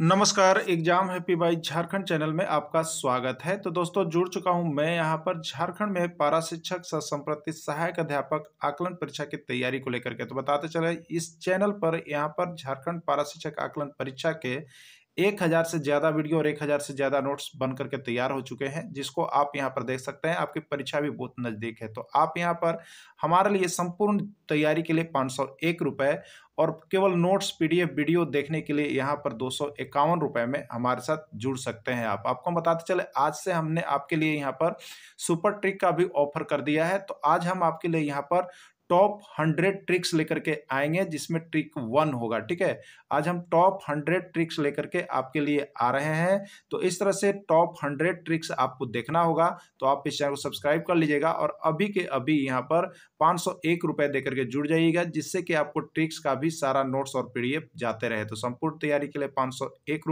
नमस्कार exam happy by Jharkhand channel में आपका स्वागत है तो दोस्तों जुड़ चुका हूं मैं यहां पर झारखंड में पारा शिक्षक सह संप्रति सहायक अध्यापक आकलन परीक्षा की तैयारी को लेकर के तो बताते चले इस चैनल पर यहां पर झारखंड पारा शिक्षक आकलन परीक्षा के एक हज़ार से ज़्यादा वीडियो और एक हज़ार से ज़्यादा नोट्स बन करके तैयार हो चुके हैं जिसको आप यहाँ पर देख सकते हैं आपकी परीक्षा भी बहुत नज़दीक है तो आप यहाँ पर हमारे लिए संपूर्ण तैयारी के लिए पाँच सौ एक रुपये और केवल नोट्स पीडीएफ वीडियो देखने के लिए यहाँ पर दो सौ इक्यावन रुपये में हमारे साथ जुड़ सकते हैं आप आपको हम बताते चले आज से हमने आपके लिए यहाँ पर सुपर ट्रिक का भी ऑफर कर दिया है तो आज हम आपके लिए यहाँ पर टॉप हंड्रेड ट्रिक्स लेकर के आएंगे जिसमें ट्रिक वन होगा ठीक है आज हम टॉप हंड्रेड ट्रिक्स लेकर के आपके लिए आ रहे हैं तो इस तरह से टॉप हंड्रेड ट्रिक्स आपको देखना होगा तो आप इस चैनल को सब्सक्राइब कर लीजिएगा और अभी के अभी यहाँ पर पाँच सौ एक रुपये देकर के जुड़ जाइएगा जिससे कि आपको ट्रिक्स का भी सारा नोट्स और पी जाते रहे तो संपूर्ण तैयारी के लिए पाँच सौ एक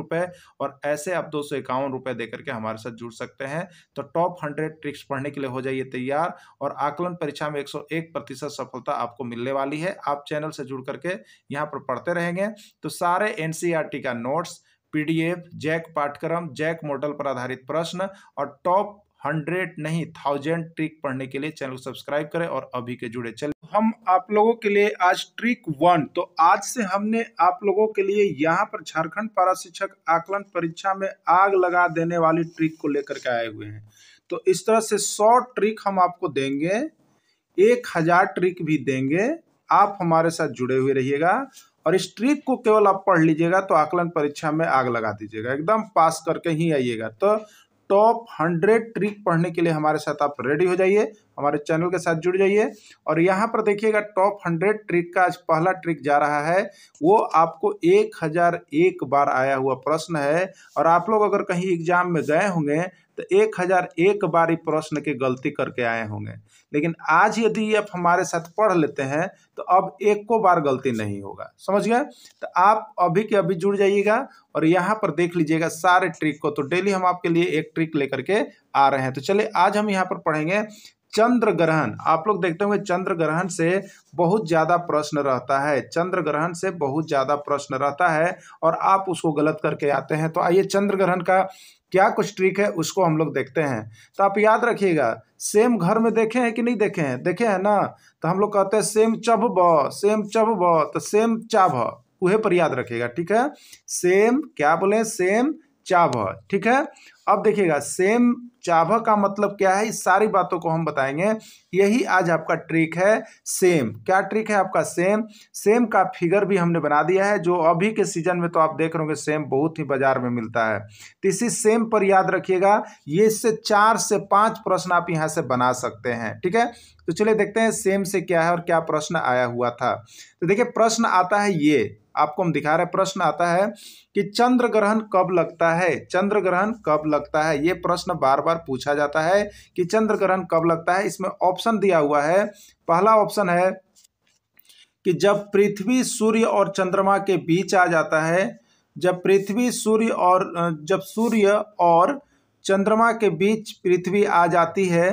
और ऐसे आप दो सौ इक्यावन रुपये देकर के हमारे साथ जुड़ सकते हैं तो टॉप हंड्रेड ट्रिक्स पढ़ने के लिए हो जाइए तैयार और आकलन परीक्षा में एक सौ एक प्रतिशत सफलता आपको मिलने वाली है आप चैनल से जुड़ करके यहाँ पर पढ़ते रहेंगे तो सारे एन e का नोट्स पीडीएफ जैक पाठ्यक्रम जैक मॉडल पर आधारित प्रश्न और टॉप हंड्रेड नहीं थाउजेंड ट्रिक पढ़ने के लिए चैनल को सब्सक्राइब करें और अभी के जुड़े चल हम आप लोगों के लिए आज ट्रिक वन तो आज से हमने आप लोगों के लिए यहाँ पर झारखंड पारा शिक्षक आकलन परीक्षा में आग लगा देने वाली ट्रिक को लेकर के आए हुए हैं तो इस तरह से सौ ट्रिक हम आपको देंगे एक हजार ट्रिक भी देंगे आप हमारे साथ जुड़े हुए रहिएगा और इस ट्रिक को केवल आप पढ़ लीजिएगा तो आकलन परीक्षा में आग लगा दीजिएगा एकदम पास करके ही आइएगा तो टॉप हंड्रेड ट्रिक पढ़ने के लिए हमारे साथ आप रेडी हो जाइए हमारे चैनल के साथ जुड़ जाइए और यहाँ पर देखिएगा टॉप हंड्रेड ट्रिक का आज पहला ट्रिक जा रहा है वो आपको एक हज़ार एक बार आया हुआ प्रश्न है और आप लोग अगर कहीं एग्जाम में गए होंगे तो एक हज़ार एक बार ये प्रश्न के गलती करके आए होंगे लेकिन आज यदि आप हमारे साथ पढ़ लेते हैं तो अब एक को बार गलती नहीं होगा समझ गए तो आप अभी के अभी जुड़ जाइएगा और यहाँ पर देख लीजिएगा सारे ट्रिक को तो डेली हम आपके लिए एक ट्रिक लेकर के आ रहे हैं तो चलिए आज हम यहाँ पर पढ़ेंगे चंद्र ग्रहण आप लोग देखते होंगे चंद्र ग्रहण से बहुत ज़्यादा प्रश्न रहता है चंद्र ग्रहण से बहुत ज़्यादा प्रश्न रहता है और आप उसको गलत करके आते हैं तो आइए चंद्र ग्रहण का क्या कुछ ट्रिक है उसको हम लोग देखते हैं तो आप याद रखिएगा सेम घर में देखे हैं कि नहीं देखे हैं देखे हैं ना तो हम लोग कहते हैं सेम चभ ब सेम चभ ब तो सेम चा वह पर याद रखिएगा ठीक है सेम क्या बोले सेम भ ठीक है अब देखिएगा सेम चाभा का मतलब क्या है इस सारी बातों को हम बताएंगे यही आज आपका ट्रिक है सेम क्या ट्रिक है आपका सेम सेम का फिगर भी हमने बना दिया है जो अभी के सीजन में तो आप देख रहे होंगे सेम बहुत ही बाजार में मिलता है तो इसी सेम पर याद रखिएगा ये इससे चार से पांच प्रश्न आप यहां से बना सकते हैं ठीक है तो चलिए देखते हैं सेम से क्या है और क्या प्रश्न आया हुआ था तो देखिये प्रश्न आता है ये आपको हम दिखा रहे हैं प्रश्न आता है कि चंद्र ग्रहण कब लगता है चंद्र ग्रहण कब लगता है ये प्रश्न बार बार पूछा जाता है कि चंद्रग्रहण कब लगता है इसमें ऑप्शन दिया हुआ है पहला ऑप्शन है कि जब पृथ्वी सूर्य और चंद्रमा के बीच आ जाता है जब पृथ्वी सूर्य और जब सूर्य और चंद्रमा के बीच पृथ्वी आ जाती है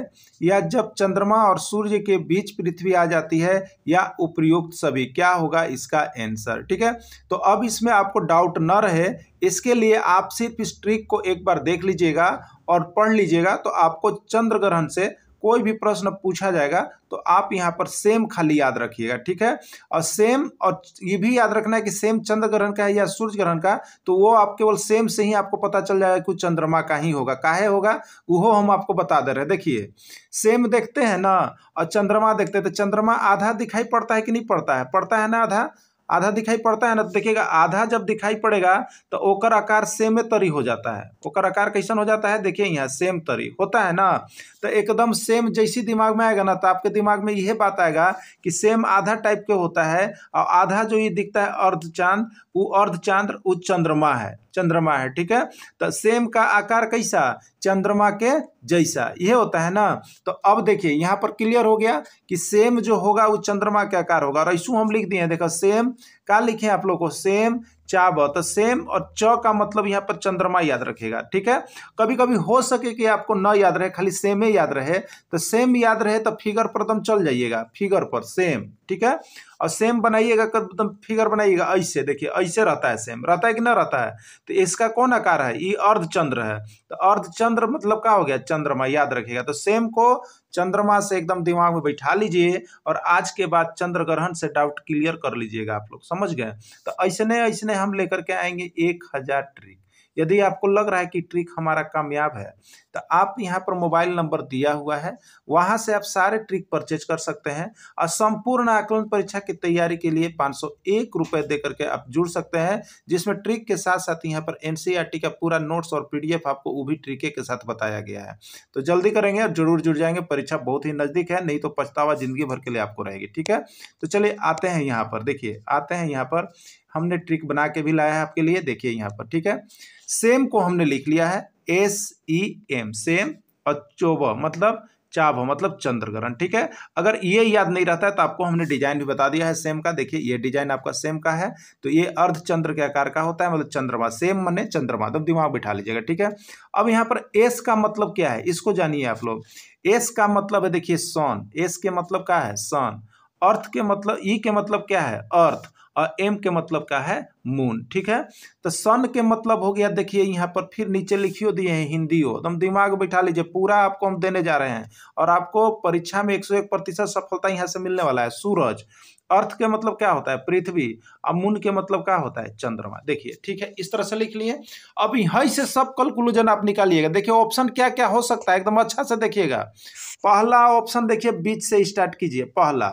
या जब चंद्रमा और सूर्य के बीच पृथ्वी आ जाती है या उपयुक्त सभी क्या होगा इसका आंसर ठीक है तो अब इसमें आपको डाउट न रहे इसके लिए आप सिर्फ इस ट्रिक को एक बार देख लीजिएगा और पढ़ लीजिएगा तो आपको चंद्र ग्रहण से कोई भी प्रश्न पूछा जाएगा तो आप यहाँ पर सेम खाली याद रखिएगा ठीक है और सेम और ये भी याद रखना है कि सेम चंद्र ग्रहण का है या सूर्य ग्रहण का तो वो आप केवल सेम से ही आपको पता चल जाएगा कि चंद्रमा का ही होगा काहे होगा वो हम आपको बता दे रहे हैं देखिए सेम देखते हैं ना और चंद्रमा देखते हैं तो चंद्रमा आधा दिखाई पड़ता है कि नहीं पड़ता है पड़ता है ना आधा आधा दिखाई पड़ता है ना तो देखिएगा आधा जब दिखाई पड़ेगा तो ओकर आकार सेम तरी हो जाता है ओकर आकार कैसा हो जाता है देखिए यहाँ सेम तरी होता है ना तो एकदम सेम जैसी दिमाग में आएगा ना तो आपके दिमाग में यह बात आएगा कि सेम आधा टाइप के होता है और आधा जो ये दिखता है अर्ध चांद वो अर्ध चांद्र वो चंद्रमा है चंद्रमा है ठीक है तो सेम का आकार कैसा चंद्रमा के जैसा यह होता है ना तो अब देखिए यहाँ पर क्लियर हो गया कि सेम जो होगा वो चंद्रमा के आकार होगा और ऐसू हम लिख दिए हैं देखो सेम क्या लिखे आप लोग को सेम चाब तो सेम और च का मतलब यहाँ पर चंद्रमा याद रखेगा ठीक है कभी कभी हो सके कि आपको न याद रहे खाली सेम ही याद रहे तो सेम याद रहे तो फिगर पर एकदम चल जाइएगा फिगर पर सेम ठीक है और सेम बनाइएगा एकदम फिगर बनाइएगा ऐसे देखिए ऐसे रहता है सेम रहता है कि न रहता है तो इसका कौन आकार है ये अर्धचंद्र है तो अर्धचंद्र मतलब क्या हो गया चंद्रमा याद रखेगा तो सेम को चंद्रमा से एकदम दिमाग में बैठा लीजिए और आज के बाद चंद्र ग्रहण से डाउट क्लियर कर लीजिएगा आप लोग समझ गए तो ऐसने ऐसने हम लेकर के आएंगे एक हज़ार ट्रिक यदि आपको लग रहा है कि ट्रिक हमारा कामयाब है तो आप यहाँ पर मोबाइल नंबर दिया हुआ है वहाँ से आप सारे ट्रिक परचेज कर सकते हैं और संपूर्ण आकलन परीक्षा की तैयारी के लिए पाँच सौ एक रुपए दे करके आप जुड़ सकते हैं जिसमें ट्रिक के साथ साथ यहाँ पर एन e का पूरा नोट्स और पी आपको वो भी ट्रिके के साथ बताया गया है तो जल्दी करेंगे और जरूर जुड़ जाएंगे परीक्षा बहुत ही नज़दीक है नहीं तो पछतावा जिंदगी भर के लिए आपको रहेगी ठीक है तो चलिए आते हैं यहाँ पर देखिए आते हैं यहाँ पर हमने ट्रिक बना के भी लाया है आपके लिए देखिए यहाँ पर ठीक है सेम को हमने लिख लिया है एस ई एम सेम और चोब मतलब चाभ मतलब चंद्रग्रहण ठीक है अगर ये याद नहीं रहता है तो आपको हमने डिजाइन भी बता दिया है सेम का देखिए ये डिजाइन आपका सेम का है तो ये अर्ध चंद्र के आकार का होता है मतलब चंद्रमा सेम मने चंद्रमा तो दिमाग बिठा लीजिएगा ठीक है अब यहाँ पर एस का मतलब क्या है इसको जानिए आप लोग एस का मतलब है देखिए सोन एस मतलब मतलब, e के मतलब क्या है सन अर्थ के मतलब ई के मतलब क्या है अर्थ और एम के मतलब क्या है मून ठीक है तो सन के मतलब हो गया देखिए यहाँ पर फिर नीचे लिखियो दिए हैं हिंदी हो तो एकदम दिमाग बैठा लीजिए पूरा आपको हम देने जा रहे हैं और आपको परीक्षा में एक सौ एक प्रतिशत सफलता यहाँ से मिलने वाला है सूरज अर्थ के मतलब क्या होता है पृथ्वी और मून के मतलब क्या होता है चंद्रमा देखिए ठीक है इस तरह से लिख लिए अब यहाँ से सब कलकुलजन आप निकालिएगा देखिए ऑप्शन क्या क्या हो सकता है एकदम अच्छा से देखिएगा पहला ऑप्शन देखिए बीच से स्टार्ट कीजिए पहला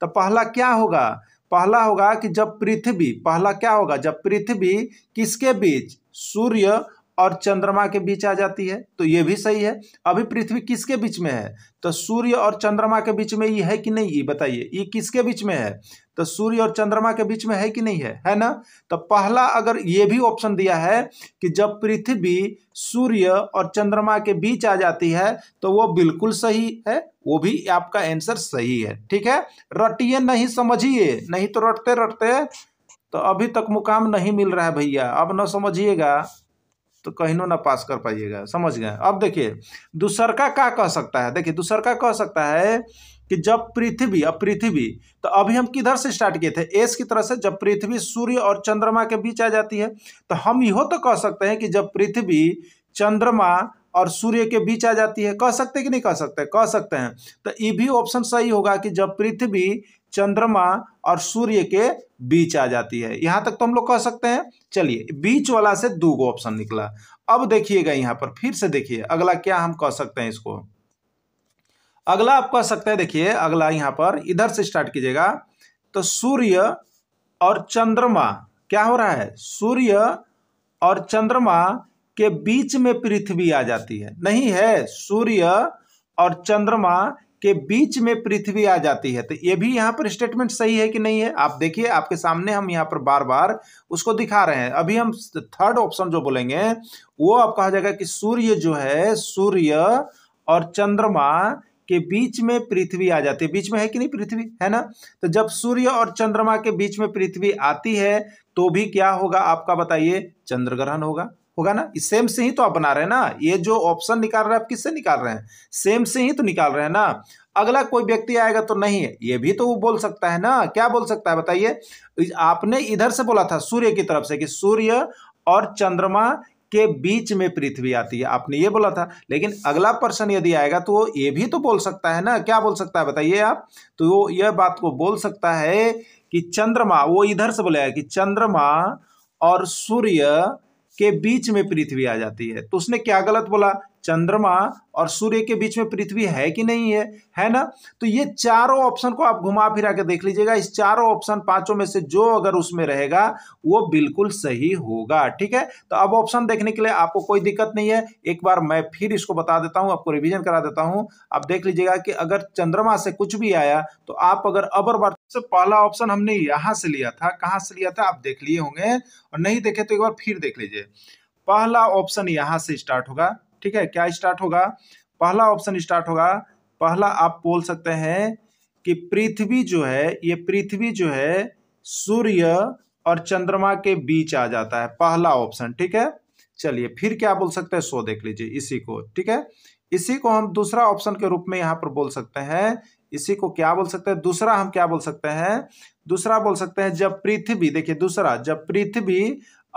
तो पहला क्या होगा पहला होगा कि जब पृथ्वी पहला क्या होगा जब पृथ्वी किसके बीच सूर्य और चंद्रमा के बीच आ जाती है तो ये भी सही है अभी पृथ्वी किसके बीच में है तो सूर्य और चंद्रमा के बीच में ये है कि नहीं ये बताइए ये किसके बीच में है तो सूर्य और चंद्रमा के बीच में है कि नहीं है है ना तो पहला अगर ये भी ऑप्शन दिया है कि जब पृथ्वी सूर्य और चंद्रमा के बीच आ जाती है तो वो बिल्कुल सही है वो भी आपका आंसर सही है ठीक है रटिए नहीं समझिए नहीं तो रटते रटते तो अभी तक मुकाम नहीं मिल रहा है भैया अब न समझिएगा तो कहीं ना पास कर पाइएगा समझ गए अब देखिए दूसर का कह सकता है देखिए का कह सकता है कि जब पृथ्वी अब पृथ्वी तो अभी हम किधर से स्टार्ट किए थे एस की तरह से जब पृथ्वी सूर्य और चंद्रमा के बीच आ जाती है तो हम यो तो कह सकते हैं कि जब पृथ्वी चंद्रमा और सूर्य के बीच आ जाती है कह सकते कि नहीं कह सकते कह सकते हैं तो ये भी ऑप्शन सही होगा कि जब पृथ्वी चंद्रमा और सूर्य के बीच आ जाती है यहां तक तो हम लोग कह सकते हैं चलिए बीच वाला से दो गो ऑप्शन निकला अब देखिएगा यहां पर फिर से देखिए अगला क्या हम कह सकते हैं इसको अगला आप कह सकते हैं देखिए अगला यहां पर इधर से स्टार्ट कीजिएगा तो सूर्य और चंद्रमा क्या हो रहा है सूर्य और चंद्रमा के बीच में पृथ्वी आ जाती है नहीं है सूर्य और चंद्रमा के बीच में पृथ्वी आ जाती है तो ये भी यहाँ पर स्टेटमेंट सही है कि नहीं है आप देखिए आपके सामने हम यहाँ पर बार बार उसको दिखा रहे हैं अभी हम थर्ड ऑप्शन जो बोलेंगे वो आप कहा जाएगा कि सूर्य जो है सूर्य और चंद्रमा के बीच में पृथ्वी आ जाती है बीच में है कि नहीं पृथ्वी है ना तो जब सूर्य और चंद्रमा के बीच में पृथ्वी आती है तो भी क्या होगा आपका बताइए चंद्र ग्रहण होगा होगा ना सेम से ही तो आप बना रहे हैं ना ये जो ऑप्शन निकाल रहे हैं आप किससे निकाल रहे हैं सेम से ही तो निकाल रहे हैं ना अगला कोई व्यक्ति आएगा तो नहीं ये भी तो वो बोल सकता है ना क्या बोल सकता है बताइए आपने इधर से बोला था सूर्य की तरफ से कि सूर्य और चंद्रमा के बीच में पृथ्वी आती है आपने ये बोला था लेकिन अगला प्रश्न यदि आएगा तो वो ये भी तो बोल सकता है ना क्या बोल सकता है बताइए आप तो वो यह बात को बोल सकता है कि चंद्रमा वो इधर से बोलेगा कि चंद्रमा और सूर्य के बीच में पृथ्वी आ जाती है तो उसने क्या गलत बोला चंद्रमा और सूर्य के बीच में पृथ्वी है कि नहीं है है ना तो ये चारों ऑप्शन को आप घुमा फिरा के देख लीजिएगा इस चारों ऑप्शन पांचों में से जो अगर उसमें रहेगा वो बिल्कुल सही होगा ठीक है तो अब ऑप्शन देखने के लिए आपको कोई दिक्कत नहीं है एक बार मैं फिर इसको बता देता हूं आपको रिविजन करा देता हूं आप देख लीजिएगा कि अगर चंद्रमा से कुछ भी आया तो आप अगर अबर बार से पहला ऑप्शन हमने यहां से लिया था कहां से लिया था आप देख लिए होंगे और नहीं देखे तो एक बार फिर देख लीजिए पहला ऑप्शन यहां से स्टार्ट होगा ठीक है क्या स्टार्ट होगा पहला ऑप्शन स्टार्ट होगा पहला आप बोल सकते हैं कि पृथ्वी जो है ये पृथ्वी जो है सूर्य और चंद्रमा के बीच आ जाता है पहला ऑप्शन ठीक है चलिए फिर क्या बोल सकते हैं सो देख लीजिए इसी को ठीक है इसी को हम दूसरा ऑप्शन के रूप में यहाँ पर बोल सकते हैं इसी को क्या बोल सकते हैं दूसरा हम क्या बोल सकते हैं दूसरा बोल सकते हैं जब पृथ्वी देखिए दूसरा जब पृथ्वी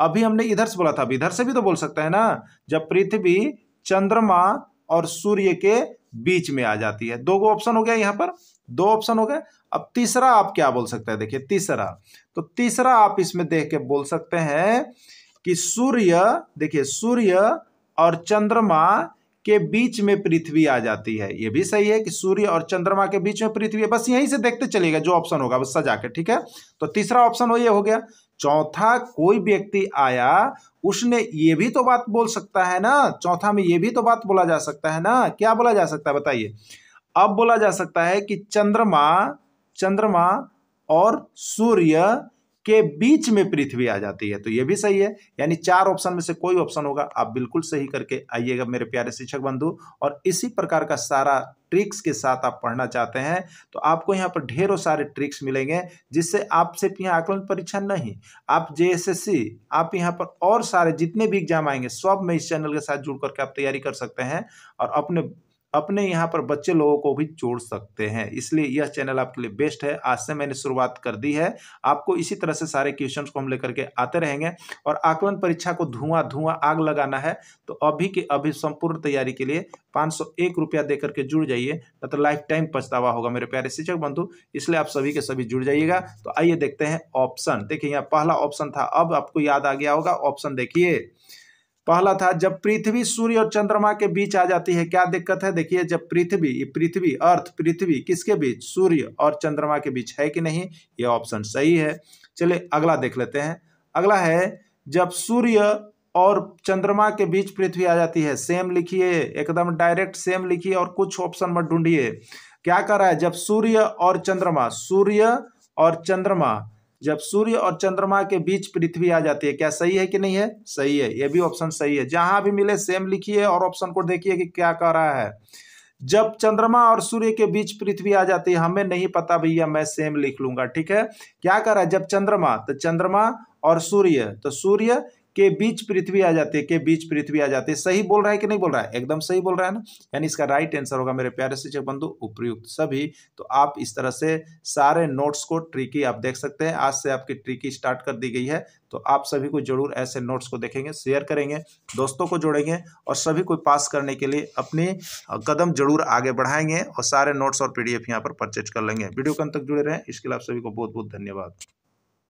अभी हमने इधर से बोला था अब इधर से भी तो बोल सकते हैं ना जब पृथ्वी चंद्रमा और सूर्य के बीच में आ जाती है दो ऑप्शन हो गया यहाँ पर दो ऑप्शन हो गए अब तीसरा आप क्या बोल सकते हैं देखिए तीसरा तो तीसरा आप इसमें देख के बोल सकते हैं कि सूर्य देखिए सूर्य और चंद्रमा के बीच में पृथ्वी आ जाती है यह भी सही है कि सूर्य और चंद्रमा के बीच में पृथ्वी है बस यहीं से देखते चलिएगा जो ऑप्शन होगा बस सजा के ठीक है तो तीसरा ऑप्शन ये हो गया चौथा कोई व्यक्ति आया उसने ये भी तो बात बोल सकता है ना चौथा में ये भी तो बात बोला जा सकता है ना क्या बोला जा सकता है बताइए अब बोला जा सकता है कि चंद्रमा चंद्रमा और सूर्य के बीच में पृथ्वी आ जाती है तो ये भी सही है यानी चार ऑप्शन में से कोई ऑप्शन होगा आप बिल्कुल सही करके आइएगा मेरे प्यारे शिक्षक बंधु और इसी प्रकार का सारा ट्रिक्स के साथ आप पढ़ना चाहते हैं तो आपको यहाँ पर ढेरों सारे ट्रिक्स मिलेंगे जिससे आप सिर्फ यहाँ आकलन परीक्षा नहीं आप जेएसएससी आप यहाँ पर और सारे जितने भी एग्जाम आएंगे सब में इस चैनल के साथ जुड़ करके आप तैयारी कर सकते हैं और अपने अपने यहाँ पर बच्चे लोगों को भी जोड़ सकते हैं इसलिए यह चैनल आपके लिए बेस्ट है आज से मैंने शुरुआत कर दी है आपको इसी तरह से सारे क्वेश्चन को हम लेकर के आते रहेंगे और आकलन परीक्षा को धुआं धुआं आग लगाना है तो अभी के अभी संपूर्ण तैयारी के लिए पाँच सौ एक रुपया दे करके जुड़ जाइए नहीं तो लाइफ टाइम पछतावा होगा मेरे प्यारे शिक्षक बंधु इसलिए आप सभी के सभी जुड़ जाइएगा तो आइए देखते हैं ऑप्शन देखिए यहाँ पहला ऑप्शन था अब आपको याद आ गया होगा ऑप्शन देखिए पहला था जब पृथ्वी सूर्य और चंद्रमा के बीच आ जाती है क्या दिक्कत है देखिए जब पृथ्वी ये पृथ्वी अर्थ पृथ्वी किसके बीच सूर्य और चंद्रमा के बीच है कि नहीं ये ऑप्शन सही है चलिए अगला देख लेते हैं अगला है जब सूर्य और चंद्रमा के बीच पृथ्वी आ जाती है सेम लिखिए एकदम डायरेक्ट सेम लिखिए और कुछ ऑप्शन मत ढूंढिए क्या कर रहा है जब सूर्य और चंद्रमा सूर्य और चंद्रमा जब सूर्य और चंद्रमा के बीच पृथ्वी आ जाती है क्या सही है कि नहीं है सही है यह भी ऑप्शन सही है जहां भी मिले सेम लिखिए और ऑप्शन को देखिए कि क्या कह रहा है जब चंद्रमा और सूर्य के बीच पृथ्वी आ जाती है हमें नहीं पता भैया मैं सेम लिख लूंगा ठीक है क्या कह रहा है जब चंद्रमा तो चंद्रमा और सूर्य तो सूर्य के बीच पृथ्वी आ जाती है के बीच पृथ्वी आ जाती है सही बोल रहा है कि नहीं बोल रहा है एकदम सही बोल रहा है ना यानी इसका राइट आंसर होगा मेरे प्यारे शिक्षक बंधु उपयुक्त सभी तो आप इस तरह से सारे नोट्स को ट्रिकी आप देख सकते हैं आज से आपकी ट्रिकी स्टार्ट कर दी गई है तो आप सभी को जरूर ऐसे नोट्स को देखेंगे शेयर करेंगे दोस्तों को जोड़ेंगे और सभी को पास करने के लिए अपने कदम जरूर आगे बढ़ाएंगे और सारे नोट्स और पीडीएफ यहाँ पर परचेज कर लेंगे वीडियो कल तक जुड़े रहें इसके लिए आप सभी को बहुत बहुत धन्यवाद